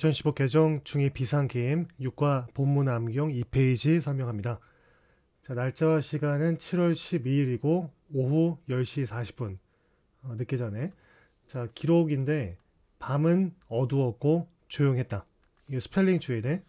2015 개정 중위 비상기임 6과 본문 암경 2페이지 설명합니다. 자, 날짜와 시간은 7월 12일이고 오후 10시 40분 어, 늦게 전에 자 기록인데 밤은 어두웠고 조용했다. 이 스펠링 주의돼.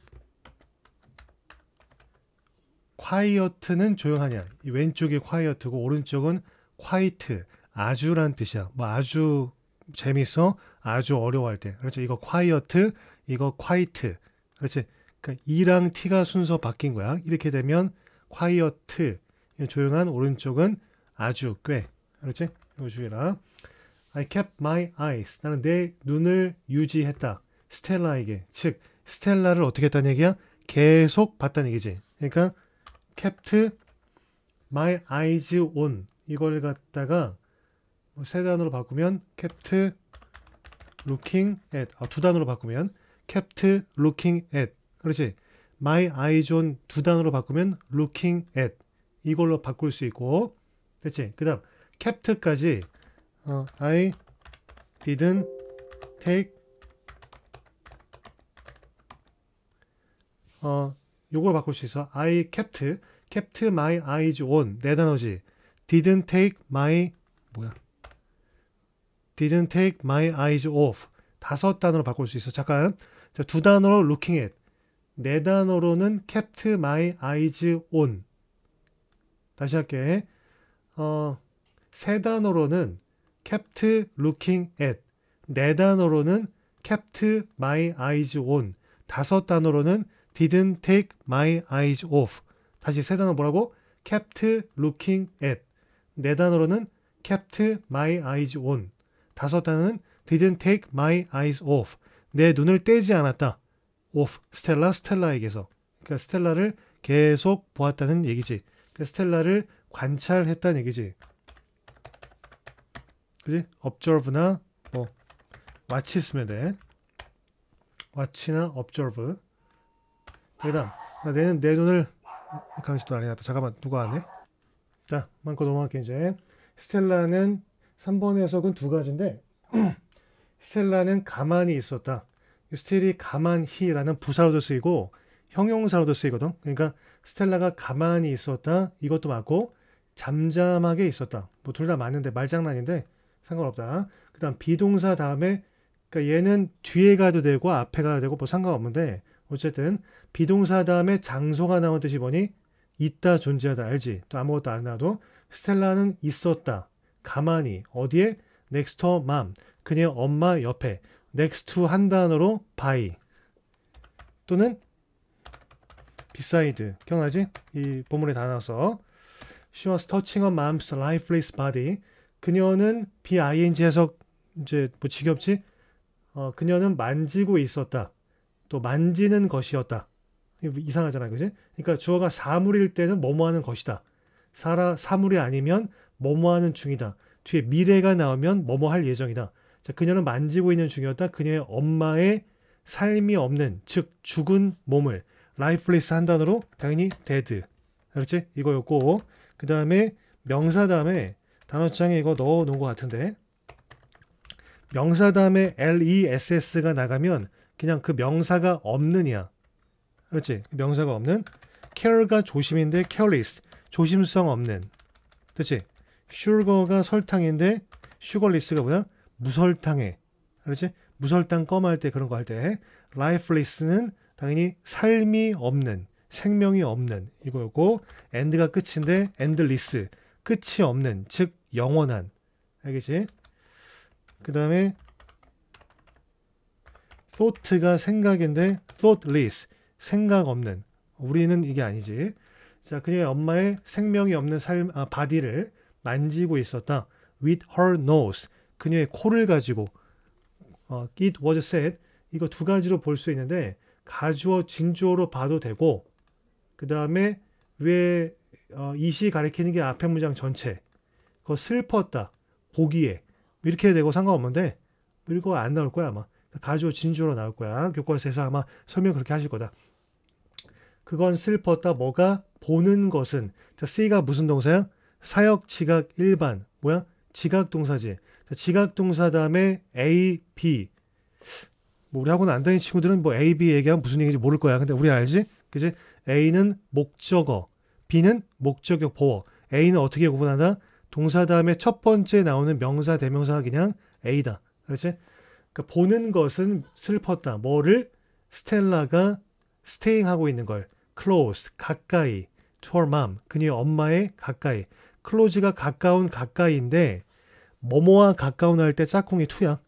콰이어트는 조용하냐. 이 왼쪽이 콰이어트고 오른쪽은 콰이트 아주란 뜻이야. 뭐 아주 재밌어 아주 어려워할 때. 그렇지. 이거 quiet, 이거 quiet. 그렇지. 그러니까 E랑 T가 순서 바뀐 거야. 이렇게 되면 quiet, 조용한 오른쪽은 아주 꽤. 그렇지? 이거 주의라. I kept my eyes. 나는 내 눈을 유지했다. 스텔라에게. 즉, 스텔라를 어떻게 했다는 얘기야? 계속 봤다는 얘기지. 그러니까 kept my eyes on 이걸 갖다가 세 단어로 바꾸면 kept looking at 아, 두 단어로 바꾸면 kept looking at 그렇지 my eyes on 두 단어로 바꾸면 looking at 이걸로 바꿀 수 있고 됐지 그 다음 kept까지 어, I didn't take 어, 요걸 바꿀 수 있어 I kept kept my eyes on 네 단어지 didn't take my 뭐야 didn't take my eyes off. 다섯 단어로 바꿀 수 있어. 잠깐. 자, 두 단어로 looking at. 네 단어로는 kept my eyes on. 다시 할게. 어, 세 단어로는 kept looking at. 네 단어로는 kept my eyes on. 다섯 단어로는 didn't take my eyes off. 다시 세 단어 뭐라고? kept looking at. 네 단어로는 kept my eyes on. 다섯 단어는 didn't take my eyes off. 내 눈을 떼지 않았다. off. 스텔라, 스텔라에게서. 그러니까 스텔라를 계속 보았다는 얘기지. 그러니까 스텔라를 관찰했다는 얘기지. 그지? observe나 뭐 watch 쓰면 돼. watch나 observe. 대단. 아, 내는 내 눈을 강시도 아니었다. 잠깐만 누가 하네? 자, 많고 넘어갈게 이제. 스텔라는 3번 의 해석은 두 가지인데 스텔라는 가만히 있었다. 스틸이 가만히라는 부사로도 쓰이고 형용사로도 쓰이거든. 그러니까 스텔라가 가만히 있었다. 이것도 맞고 잠잠하게 있었다. 뭐 둘 다 맞는데 말장난인데 상관없다. 그다음 비동사 다음에 그러니까 얘는 뒤에 가도 되고 앞에 가도 되고 뭐 상관없는데 어쨌든 비동사 다음에 장소가 나온 뜻이 뭐니 있다 존재하다 알지? 또 아무것도 안 나도 스텔라는 있었다. 가만히 어디에 next to mom 그녀 엄마 옆에 next to 한 단어로 by 또는 beside 기억나지? 이 본문에 다 나와서 she was touching on mom's lifeless body 그녀는 b-ing 해석 이제 뭐 지겹지? 어, 그녀는 만지고 있었다. 또 만지는 것이었다. 이상하잖아요, 그지? 그러니까 주어가 사물일 때는 뭐뭐 하는 것이다. 사라 사물이 아니면 뭐뭐하는 중이다. 뒤에 미래가 나오면 뭐뭐 할 예정이다. 자, 그녀는 만지고 있는 중이었다. 그녀의 엄마의 삶이 없는 즉 죽은 몸을 라이플리스 한 단어로 당연히 데드. 그렇지? 이거였고 그 다음에 명사 다음에 단어장에 이거 넣어 놓은 것 같은데 명사 다음에 less가 나가면 그냥 그 명사가 없느냐 그렇지? 그 명사가 없는 care가 조심인데 careless 조심성 없는. 그렇지? 슈거가 설탕인데 슈걸리스가 뭐야? 무설탕에. 그렇지? 무설탕 껌할 때 그런 거 할때 라이플리스는 당연히 삶이 없는 생명이 없는 이거였고 엔드가 끝인데 엔드리스 끝이 없는 즉 영원한 알겠지? 그 다음에 thought가 생각인데 thoughtless 생각 없는 우리는 이게 아니지 자 그녀의 엄마의 생명이 없는 삶 아, 바디를 만지고 있었다. With her nose. 그녀의 코를 가지고. 어, it was said. 이거 두 가지로 볼 수 있는데 가주어 진주어로 봐도 되고 그 다음에 왜 어, 이시 가리키는 게 앞에 문장 전체. 그거 슬펐다. 보기에. 이렇게 되고 상관없는데 이거 안 나올 거야 아마. 그러니까 가주어 진주로 나올 거야. 교과서에서 아마 설명 그렇게 하실 거다. 그건 슬펐다. 뭐가 보는 것은 자 C가 무슨 동사야? 사역 지각 일반 뭐야? 지각 동사지. 지각 동사 다음에 A, B. 뭐 우리 학원 안 다니는 친구들은 뭐 A, B 얘기하면 무슨 얘기인지 모를 거야. 근데 우리 알지? 그지? A는 목적어, B는 목적어 보어. A는 어떻게 구분한다? 동사 다음에 첫 번째 나오는 명사 대명사가 그냥 A다. 그렇지? 그러니까 보는 것은 슬펐다. 뭐를 스텔라가 스테잉하고 있는 걸 close 가까이 to her mom 그녀의 엄마에 가까이 클로즈가 가까운 가까이인데 뭐뭐와 가까운 할 때 짝꿍이 투야.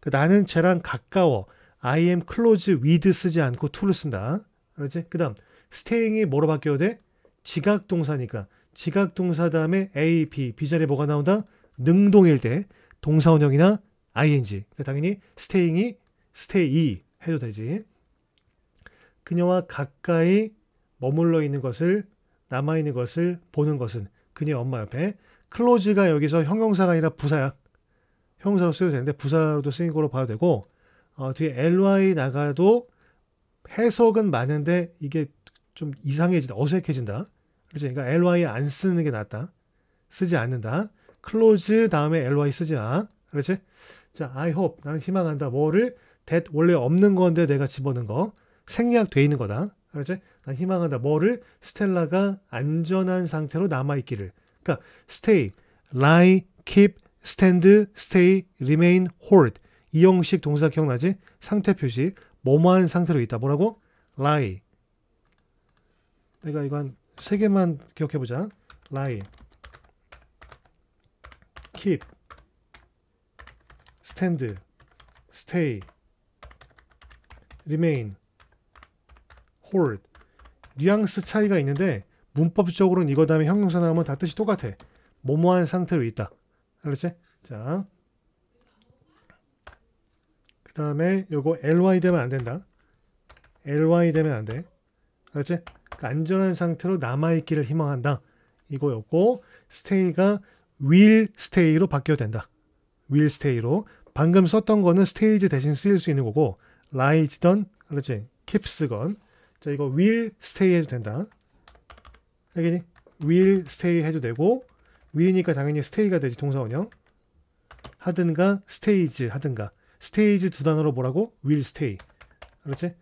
그 나는 쟤랑 가까워. I am close with 쓰지 않고 to를 쓴다. 알았지? 그 다음 staying이 뭐로 바뀌어야 돼? 지각동사니까 지각동사 다음에 A, B, B 자리에 뭐가 나온다? 능동일 때 동사원형이나 ing. 그러니까 당연히 staying이 stay 해도 되지. 그녀와 가까이 머물러 있는 것을 남아 있는 것을 보는 것은 그녀 엄마 옆에 클로즈가 여기서 형용사가 아니라 부사야. 형용사로 쓰여도 되는데 부사로도 쓰인 걸로 봐도 되고 어, 뒤에 ly 나가도 해석은 많은데 이게 좀 이상해진다. 어색해진다. 그렇지? 그러니까 ly 안 쓰는 게 낫다. 쓰지 않는다. close 다음에 ly 쓰지 마. 그렇지? 자, I hope 나는 희망한다. 뭐를 that 원래 없는 건데 내가 집어넣은 거 생략돼 있는 거다. 그렇지? 난 희망한다. 뭐를? 스텔라가 안전한 상태로 남아있기를. 그러니까 stay, lie, keep, stand, stay, remain, hold. 이 형식 동사 기억나지? 상태 표시. 뭐뭐한 상태로 있다. 뭐라고? lie. 내가 이거 한세 개만 기억해보자. lie, keep, stand, stay, remain, hold 뉘앙스 차이가 있는데 문법적으로는 이거 다음에 형용사 나오면 다 뜻이 똑같아. 모모한 상태로 있다. 알았지? 자. 그 다음에 요거 ly 되면 안 된다. ly 되면 안 돼. 알았지? 그러니까 안전한 상태로 남아있기를 희망한다. 이거였고 stay가 will stay로 바뀌어야 된다. will stay로. 방금 썼던 거는 stage 대신 쓰일 수 있는 거고 lies던 알았지 keeps건 자, 이거 will stay 해도 된다. 알겠니? will stay 해도 되고 will이니까 당연히 stay가 되지 동사원형. 하든가 s t a 이지 하든가 s t a 이지두 단어로 뭐라고? will stay. 그렇지?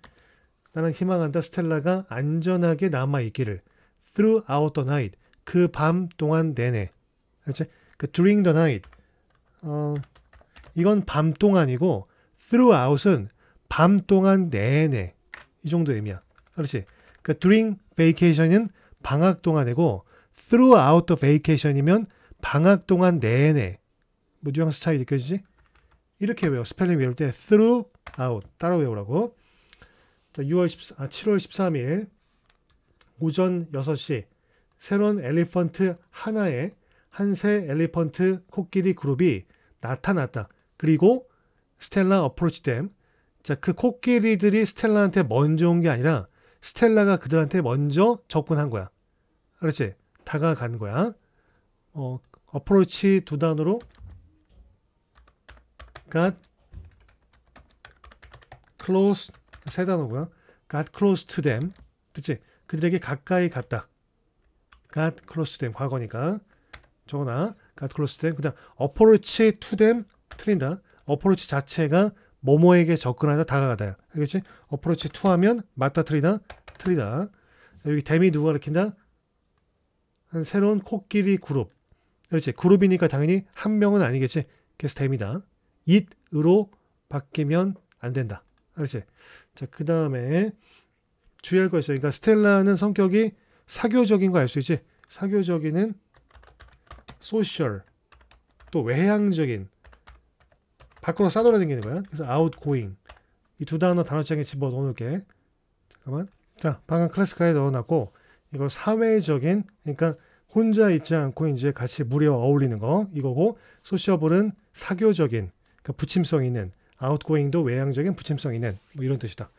나는 희망한다 스텔라가 안전하게 남아 있기를 throughout the night 그 밤 동안 내내 그렇지? 그 during the night 어 이건 밤 동안이고 throughout은 밤 동안 내내 이 정도 의미야. 그렇지. 그 during vacation은 방학 동안이고 throughout the vacation이면 방학 동안 내내 무 뭐 뉘앙스 차이 느껴지지? 이렇게 외워. 스펠링 외울 때 throughout 따로 외우라고. 자, 6월 14, 아, 7월 13일 오전 6시 새로운 엘리펀트 하나에 한새 엘리펀트 코끼리 그룹이 나타났다. 그리고 스텔라 어프로치 댐. 자, 그 코끼리들이 스텔라한테 먼저 온 게 아니라 스텔라가 그들한테 먼저 접근한 거야. 그렇지? 다가간 거야. 어, 어프로치 두 단어로 got close 세 단어고요. got close to them. 그치? 그들에게 가까이 갔다. got close to them 과거니까 저거나 got close to them 그다음 approach to them 틀린다. approach 자체가 뭐뭐에게 접근하다 다가가다. 알겠지? 어프로치 투 하면 맞다 틀리다 틀리다. 여기 데미 누가 가르친다? 한 새로운 코끼리 그룹. 그렇지. 그룹이니까 당연히 한 명은 아니겠지. 그래서 데미다. it으로 바뀌면 안 된다. 알지? 자, 그 다음에 주의할 거 있어요. 그러니까 스텔라는 성격이 사교적인 거 알 수 있지? 사교적인은 소셜, 또 외향적인, 밖으로 싸돌아다니는 거야. 그래서 outgoing 이 두 단어 단어장에 집어 넣어을게 잠깐만. 자, 방금 클래스카에 넣어놨고 이거 사회적인 그러니까 혼자 있지 않고 이제 같이 무리와 어울리는 거 이거고 소시어블은 사교적인 그러니까 부침성 있는 outgoing도 외향적인 부침성 있는 뭐 이런 뜻이다.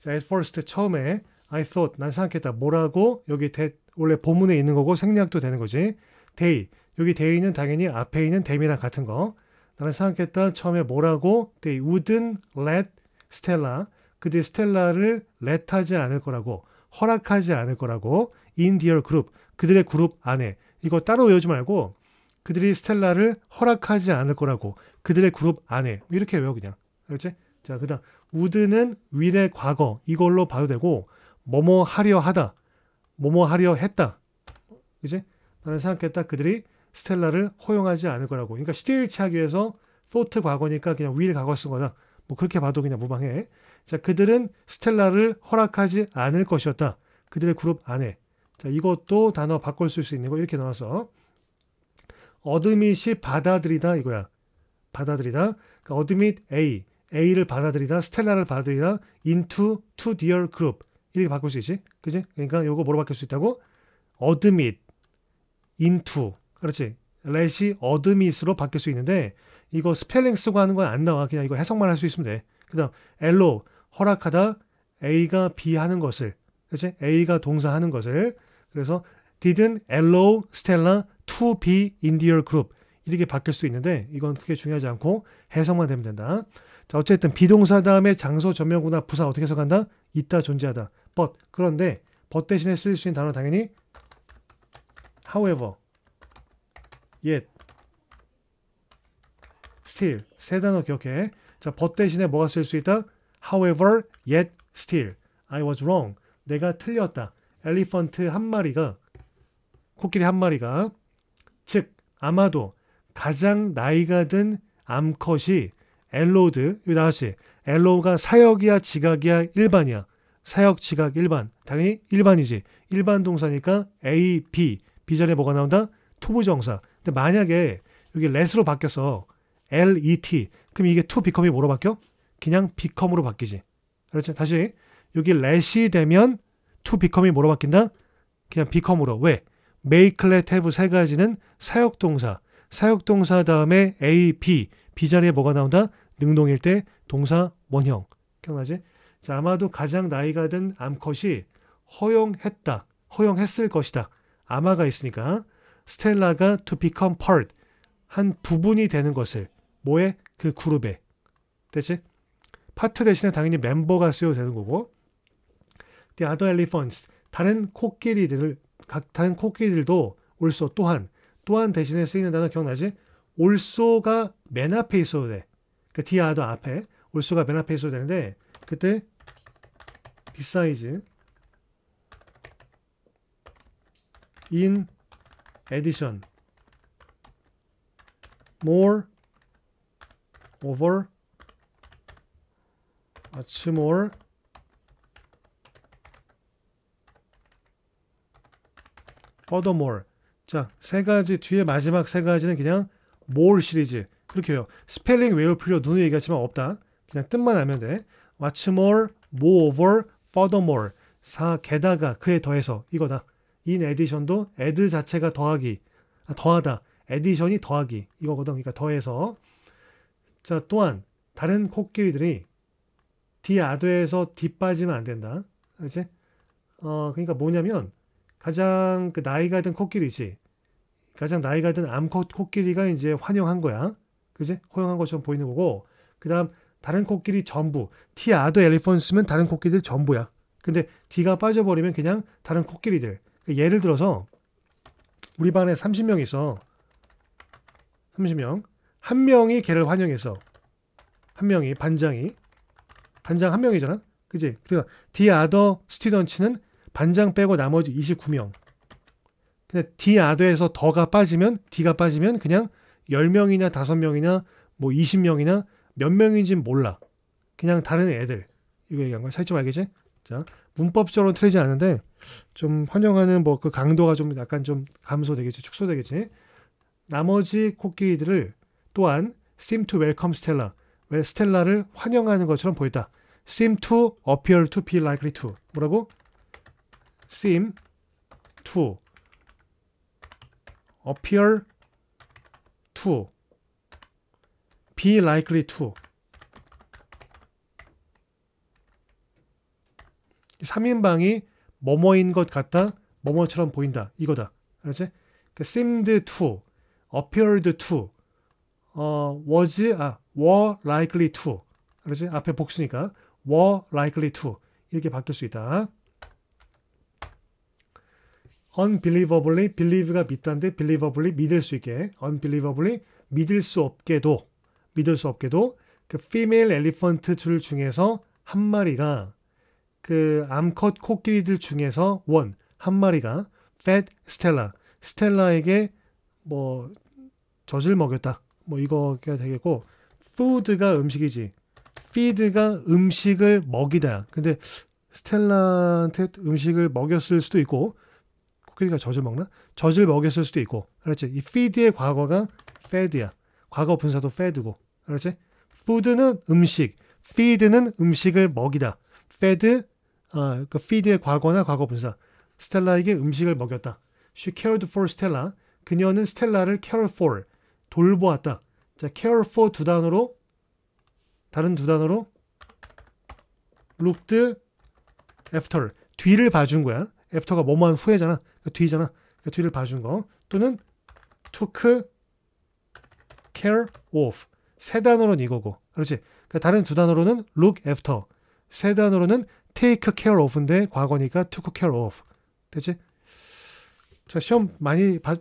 자, at first 처음에 I thought 난 생각했다 뭐라고 여기 대, 원래 본문에 있는 거고 생략도 되는 거지. t h y 여기 t h y 는 당연히 앞에 있는 them이랑 같은 거. 나는 생각했다. 처음에 뭐라고? They wouldn't let Stella. 그들이 스텔라를 let하지 않을 거라고 허락하지 않을 거라고 in their group. 그들의 그룹 안에 이거 따로 외우지 말고 그들이 스텔라를 허락하지 않을 거라고 그들의 그룹 안에 이렇게 외워 그냥 그렇지자 그다음 would는 will의 과거 이걸로 봐도 되고 뭐뭐 하려 하다 뭐뭐 하려 했다 그지? 나는 생각했다 그들이 스텔라를 허용하지 않을 거라고. 그러니까 시대일치하기 위해서 소 t 과거니까 그냥 will 과거 쓴 거다. 뭐 그렇게 봐도 그냥 무방해. 자, 그들은 스텔라를 허락하지 않을 것이었다. 그들의 그룹 안에. 자, 이것도 단어 바꿀 수 있는 거 이렇게 나와서 어드밋이 받아들이다 이거야. 받아들이다. 그러니까 어드밋 A, A를 받아들이다, 스텔라를 받아들이다, into to dear group 이렇게 바꿀 수 있지, 그지? 그러니까 이거 뭐로 바뀔 수 있다고? 어드밋 into 그렇지. 렛이 어드밋으로 바뀔 수 있는데 이거 스펠링 쓰고 하는 건 안 나와. 그냥 이거 해석만 할 수 있으면 돼. 그 다음 엘로 허락하다 A가 B 하는 것을 그렇지? A가 동사하는 것을 그래서 didn't allow Stella to be in their group 이렇게 바뀔 수 있는데 이건 크게 중요하지 않고 해석만 되면 된다. 자 어쨌든 비동사 다음에 장소 전명구나 부사 어떻게 해석한다? 있다 존재하다. but 그런데 but 대신에 쓸 수 있는 단어 당연히 however yet, still 세 단어 기억해. 자, but 대신에 뭐가 쓸 수 있다? However, yet, still. I was wrong. 내가 틀렸다. 엘리펀트 한 마리가 코끼리 한 마리가 즉 아마도 가장 나이가 든 암컷이 엘로드 여기 나왔지 엘로가 사역이야 지각이야 일반이야 사역 지각 일반 당연히 일반이지 일반 동사니까 A, B B절에 뭐가 나온다? 투부정사 근데 만약에 여기 레스로 바뀌어서 let 그럼 이게 to become이 뭐로 바뀌어? 그냥 become으로 바뀌지. 그렇지? 다시 여기 let이 되면 to become이 뭐로 바뀐다? 그냥 become으로. 왜? make, let, have 세 가지는 사역동사. 사역동사 다음에 a, b. b 자리에 뭐가 나온다? 능동일 때 동사 원형. 기억나지? 자, 아마도 가장 나이가 든 암컷이 허용했다. 허용했을 것이다. 아마가 있으니까. 스텔라가 to become part 한 부분이 되는 것을 뭐에 그 그룹에 됐지? 파트 대신에 당연히 멤버가 쓰여되는 거고 The other elephants 다른 코끼리들 각 다른 코끼리들도 a l 또한 또한 대신에 쓰이는 단어 기억나지? 올소가 맨 앞에 있어도 돼. 그 디아도 앞에 올소가 맨 앞에 있어도 되는데 그때 besides in addition more over much more furthermore 자 세 가지 뒤에 마지막 세 가지는 그냥 more 시리즈 그렇게 해요 스펠링 외울 필요 누누이 얘기하지만 없다 그냥 뜻만 알면 돼 much more moreover furthermore 사 게다가 그에 더해서 이거다 인 에디션도 add 자체가 더하기, 아, 더하다. 에디션이 더하기 이거거든. 그러니까 더해서 자 또한 다른 코끼리들이 d 아드에서 d 빠지면 안 된다. 이제 어 그러니까 뭐냐면 가장 그 나이가 든 코끼리지 가장 나이가 든 암컷 코끼리가 이제 환영한 거야. 그지? 허용한 것처럼 보이는 거고 그다음 다른 코끼리 전부 t 아드 엘리펀스면 다른 코끼리들 전부야. 근데 D가 빠져버리면 그냥 다른 코끼리들 그 예를 들어서 우리 반에 30명 있어. 30명. 한 명이 걔를 환영해서 한 명이 반장이 반장 한 명이잖아. 그지? 그러니까 the o t h e 는 반장 빼고 나머지 29명. 근데 디아더에서 더가 빠지면 디가 빠지면 그냥 10명이나 5명이나 뭐 20명이나 몇명인지 몰라. 그냥 다른 애들. 이거 얘기한 거야. 살짝 알겠지? 자, 문법적으로는 틀리지 않은데 좀 헌정하는 뭐 그 강도가 좀 약간 좀 감소되겠지 축소되겠지 나머지 코끼리들을 또한 seem to welcome Stella 왜 스텔라를 환영하는 것처럼 보였다 seem to appear to be likely to 뭐라고? seem to appear to be likely to 3인방이 뭐뭐인 것 같다. 뭐뭐처럼 보인다. 이거다. 알았지? 그 seemed to, appeared to, 어, was, 아, were likely to. 알았지? 앞에 복수니까 were likely to. 이렇게 바뀔 수 있다. unbelievably, believe가 믿다인데 believably 믿을 수 있게 unbelievably 믿을 수 없게도 믿을 수 없게도 그 female elephant 줄 중에서 한 마리가 그 암컷 코끼리들 중에서 원, 한 마리가 Fat Stella, 스텔라에게 뭐 젖을 먹였다. 뭐 이거가 되겠고 food가 음식이지. feed가 음식을 먹이다. 근데 스텔라한테 음식을 먹였을 수도 있고 코끼리가 젖을 먹나? 젖을 먹였을 수도 있고. 그렇지. 이 feed의 과거가 fed야. 과거 분사도 fed고. 그렇지? food는 음식, feed는 음식을 먹이다. fed 아, 그 피드의 과거나 과거 분사. 스텔라에게 음식을 먹였다. She cared for Stella. 그녀는 스텔라를 care for 돌보았다. 자, care for 두 단어로 다른 두 단어로 looked after 뒤를 봐준 거야. after가 뭐만 후회잖아. 그러니까 뒤잖아. 그러니까 뒤를 봐준 거. 또는 took care of 세 단어로는 이거고. 그렇지. 그러니까 다른 두 단어로는 look after 세 단어로는 take care of인데 과거니까 took care of. 됐지? 자, 시험 많이 받,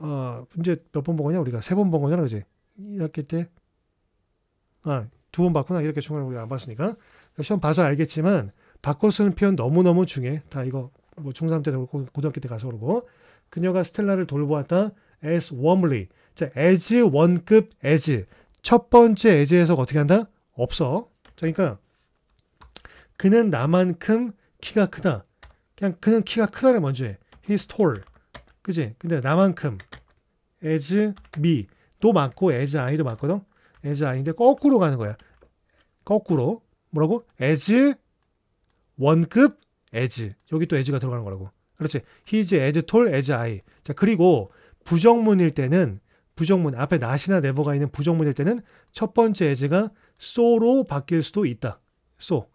어, 문제 몇 번 본 거냐? 우리가 세 번 본거냐아 그지? 이학기 때. 아, 두 번 봤구나. 이렇게 중간에 우리가 안 봤으니까. 그러니까 시험 봐서 알겠지만, 바꿔 쓰는 표현 너무너무 중요해. 다 이거, 뭐, 중3 때 그렇고, 고등학교 때 가서 그러고. 그녀가 스텔라를 돌보았다. as warmly. 자, as 원급 as. 첫 번째 as에서 어떻게 한다? 없어. 자, 그러니까, 그는 나만큼 키가 크다. 그냥 그는 키가 크다를 먼저 해. He's tall. 그지? 근데 나만큼 as me도 맞고 as I도 맞거든. as I인데 거꾸로 가는 거야. 거꾸로 뭐라고? as 원급 as 여기 또 as가 들어가는 거라고. 그렇지. He's as tall as I. 자 그리고 부정문일 때는 부정문 앞에 not이나 never가 있는 부정문일 때는 첫 번째 as가 so로 바뀔 수도 있다. so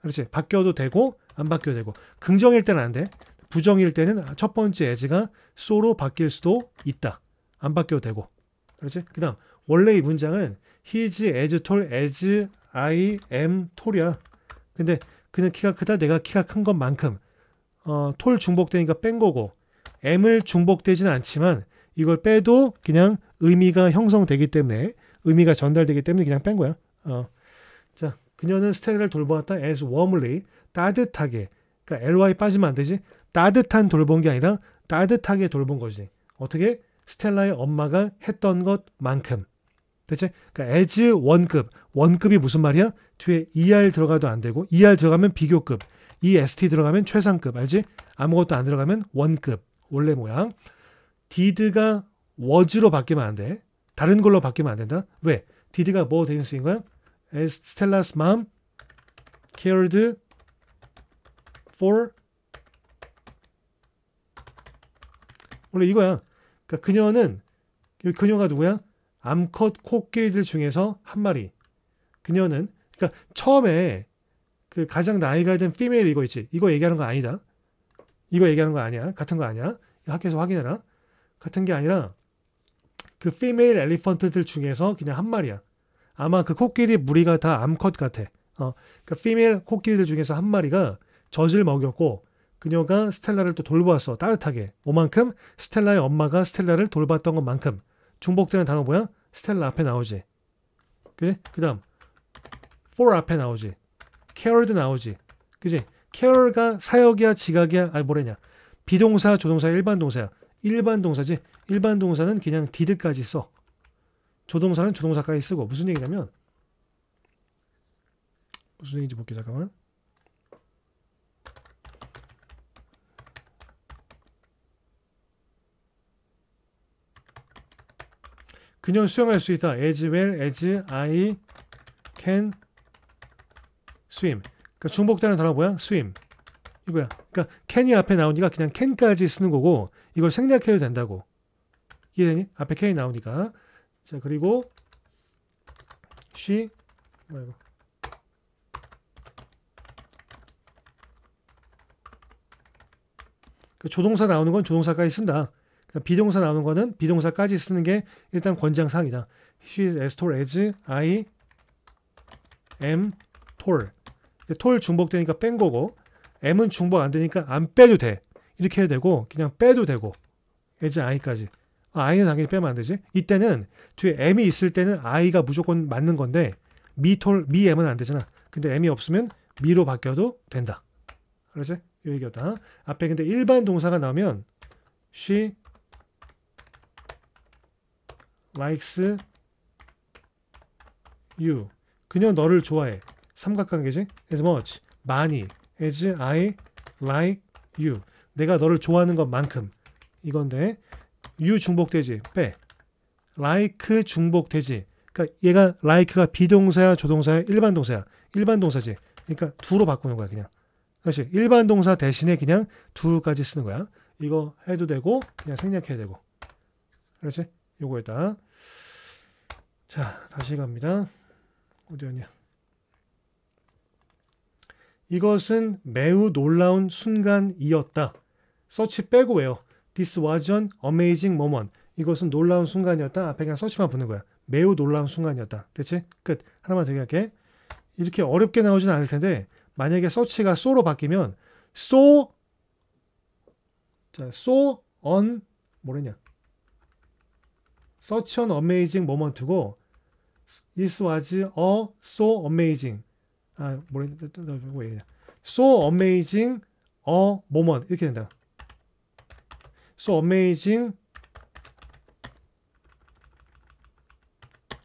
그렇지. 바뀌어도 되고 안 바뀌어도 되고. 긍정일 때는 안 돼. 부정일 때는 첫 번째 에지가 소로 바뀔 수도 있다. 안 바뀌어도 되고. 그렇지? 그다음 원래 이 문장은 his as tall as I am tall이야. 근데 그는 키가 크다 내가 키가 큰 것만큼 어, 톨 중복되니까 뺀 거고 m을 중복되지는 않지만 이걸 빼도 그냥 의미가 형성되기 때문에 의미가 전달되기 때문에 그냥 뺀 거야. 어. 그녀는 스탠리를 돌보았던 as warmly 따뜻하게 그러니까 ly 빠지면 안 되지 따뜻한 돌본 게 아니라 따뜻하게 돌본 거지 어떻게 스텔라의 엄마가 했던 것만큼 대체 그러니까 as 원급 원급이 무슨 말이야 뒤에 er 들어가도 안 되고 er 들어가면 비교급 est 들어가면 최상급 알지 아무것도 안 들어가면 원급 원래 모양 did가 was로 바뀌면 안돼 다른 걸로 바뀌면 안 된다 왜 did가 뭐 대인수인 거야 스텔라스 맘 cared for 원래 이거야. 그러니까 그녀는 그녀가 누구야? 암컷 코끼리들 중에서 한 마리. 그녀는 그러니까 처음에 그 가장 나이가 든 피메일 이거 있지. 이거 얘기하는 거 아니다. 이거 얘기하는 거 아니야. 같은 거 아니야. 학교에서 확인해라. 같은 게 아니라 그 피메일 엘리펀트들 중에서 그냥 한 마리야. 아마 그 코끼리 무리가 다 암컷 같아. 어, 그피밀 그러니까 코끼리들 중에서 한 마리가 젖을 먹였고 그녀가 스텔라를 또 돌보았어. 따뜻하게. 오만큼 스텔라의 엄마가 스텔라를 돌봤던 것만큼 중복되는 단어 뭐야? 스텔라 앞에 나오지. 그지? 그 다음 for 앞에 나오지. cared 나오지. 그지? care가 사역이야 지각이야 아니 뭐래냐 비동사 조동사 일반 동사야. 일반 동사지. 일반 동사는 그냥 did까지 써. 조동사는 조동사까지 쓰고 무슨 얘기냐면 무슨 얘기인지 볼게요 잠깐만 그녀는 수영할 수 있다. as well as I can swim. 그러니까 중복되는 단어 뭐야? swim. 이거야. 그러니까 can이 앞에 나오니까 그냥 can까지 쓰는 거고 이걸 생략해도 된다고. 이해되니? 앞에 can이 나오니까. 자, 그리고 she 아이고. 그 조동사 나오는 건 조동사까지 쓴다. 그러니까 비동사 나오는 거는 비동사까지 쓰는 게 일단 권장사항이다. She is as tall as I am tall. 톨 중복되니까 뺀 거고 M은 중복 안 되니까 안 빼도 돼. 이렇게 해야 되고 그냥 빼도 되고 as I까지. 아, I는 당연히 빼면 안 되지. 이때는 뒤에 M이 있을 때는 I가 무조건 맞는 건데 미톨 미M은 안 되잖아. 근데 M이 없으면 미로 바뀌어도 된다. 알았지? 요 얘기였다. 앞에 근데 일반 동사가 나오면 she likes you. 그녀 너를 좋아해. 삼각관계지? as much. 많이. as I like you. 내가 너를 좋아하는 것만큼. 이건데 유 중복되지 빼. like 중복되지. 그러니까 얘가 like가 비동사야 조동사야 일반 동사야. 일반 동사지. 그러니까 두로 바꾸는 거야 그냥. 사실 일반 동사 대신에 그냥 두까지 쓰는 거야. 이거 해도 되고 그냥 생략해야 되고. 그렇지? 요거에다. 자, 다시 갑니다. 어디였냐? 이것은 매우 놀라운 순간이었다. 서치 빼고 왜요? This was an amazing moment. 이것은 놀라운 순간이었다. 앞에 그냥 서치만 붙는 거야. 매우 놀라운 순간이었다. 됐지? 끝. 하나만 더 얘기할게. 이렇게 어렵게 나오진 않을 텐데 만약에 서치가 so로 바뀌면 so 자, so on 뭐랬냐? such an amazing moment고 this was a so amazing 아, 뭐랬냐? so amazing a moment 이렇게 된다. so amazing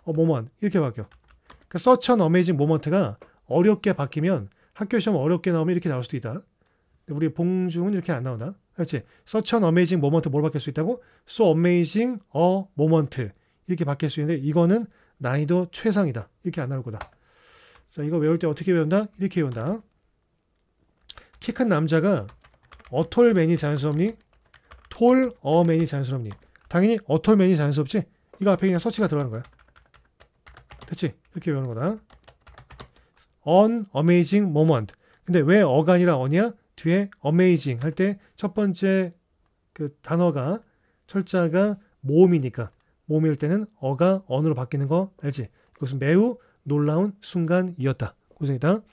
어, 모먼 이렇게 바뀌어. 그 such an amazing moment가 어렵게 바뀌면 학교 시험 어렵게 나오면 이렇게 나올 수도 있다. 우리 봉중은 이렇게 안 나오나? 그렇지. such an amazing moment 뭘 바뀔 수 있다고? so amazing a moment 이렇게 바뀔 수 있는데 이거는 난이도 최상이다. 이렇게 안 나올 거다. 자, 이거 외울 때 어떻게 외운다? 이렇게 외운다. 키 큰 남자가 어톨맨이 자연스럽니 톨 어맨이 자연스럽니 당연히 어톨맨이 자연스럽지 이거 앞에 그냥 서치가 들어가는 거야 됐지 이렇게 외우는 거다 on amazing moment 근데 왜 어가 아니라 언이야? 뒤에 amazing 할 때 첫 번째 그 단어가 철자가 모음이니까 모음일 때는 어가 언으로 바뀌는 거 알지? 그것은 매우 놀라운 순간이었다. 고생했다.